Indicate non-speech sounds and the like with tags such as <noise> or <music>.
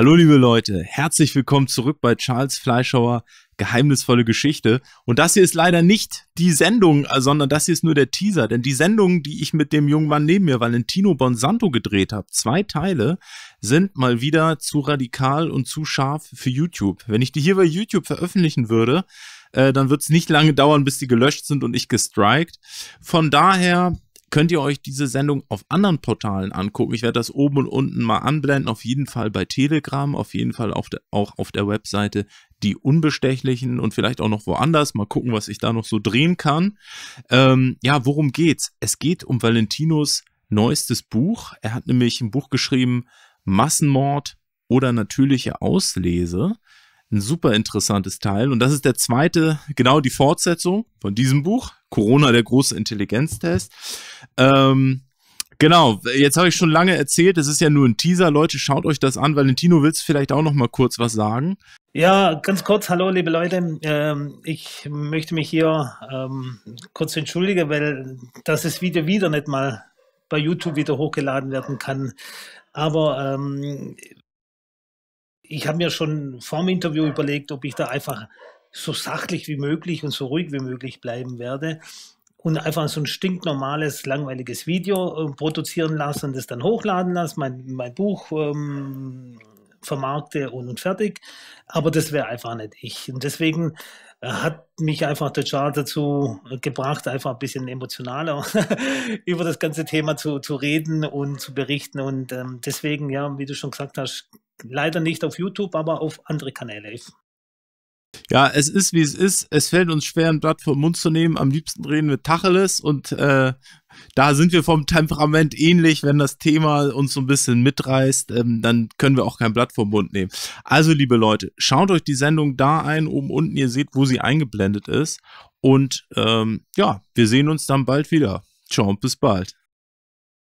Hallo liebe Leute, herzlich willkommen zurück bei Charles Fleischhauer Geheimnisvolle Geschichte. Und das hier ist leider nicht die Sendung, sondern das hier ist nur der Teaser. Denn die Sendung, die ich mit dem jungen Mann neben mir, Valentino Bonsanto, gedreht habe, zwei Teile, sind mal wieder zu radikal und zu scharf für YouTube. Wenn ich die hier bei YouTube veröffentlichen würde, äh, dann wird es nicht lange dauern, bis die gelöscht sind und ich gestrikt. Von daher könnt ihr euch diese Sendung auf anderen Portalen angucken. Ich werde das oben und unten mal anblenden. Auf jeden Fall bei Telegram, auf jeden Fall auf der, auch auf der Webseite die Unbestechlichen und vielleicht auch noch woanders. Mal gucken, was ich da noch so drehen kann. Ähm, ja, worum geht's? Es geht um Valentinos neuestes Buch. Er hat nämlich ein Buch geschrieben, Massenmord oder natürliche Auslese ein super interessantes Teil. Und das ist der zweite, genau die Fortsetzung von diesem Buch, Corona, der große Intelligenztest. Ähm, genau, jetzt habe ich schon lange erzählt, es ist ja nur ein Teaser. Leute, schaut euch das an. Valentino, willst du vielleicht auch noch mal kurz was sagen? Ja, ganz kurz, hallo liebe Leute. Ähm, ich möchte mich hier ähm, kurz entschuldigen, weil das ist wieder wieder nicht mal bei YouTube wieder hochgeladen werden kann. Aber ähm, ich habe mir schon vor dem Interview überlegt, ob ich da einfach so sachlich wie möglich und so ruhig wie möglich bleiben werde und einfach so ein stinknormales, langweiliges Video ähm, produzieren lasse und das dann hochladen lasse, mein, mein Buch ähm, vermarkte und, und fertig. Aber das wäre einfach nicht ich. Und deswegen äh, hat mich einfach der Charles dazu äh, gebracht, einfach ein bisschen emotionaler <laughs> über das ganze Thema zu, zu reden und zu berichten. Und ähm, deswegen, ja, wie du schon gesagt hast, Leider nicht auf YouTube, aber auf andere Kanäle. ist. Ja, es ist wie es ist. Es fällt uns schwer, ein Blatt vom Mund zu nehmen. Am liebsten reden wir Tacheles und äh, da sind wir vom Temperament ähnlich. Wenn das Thema uns so ein bisschen mitreißt, ähm, dann können wir auch kein Blatt vom Mund nehmen. Also, liebe Leute, schaut euch die Sendung da ein, oben unten. Ihr seht, wo sie eingeblendet ist. Und ähm, ja, wir sehen uns dann bald wieder. Ciao und bis bald.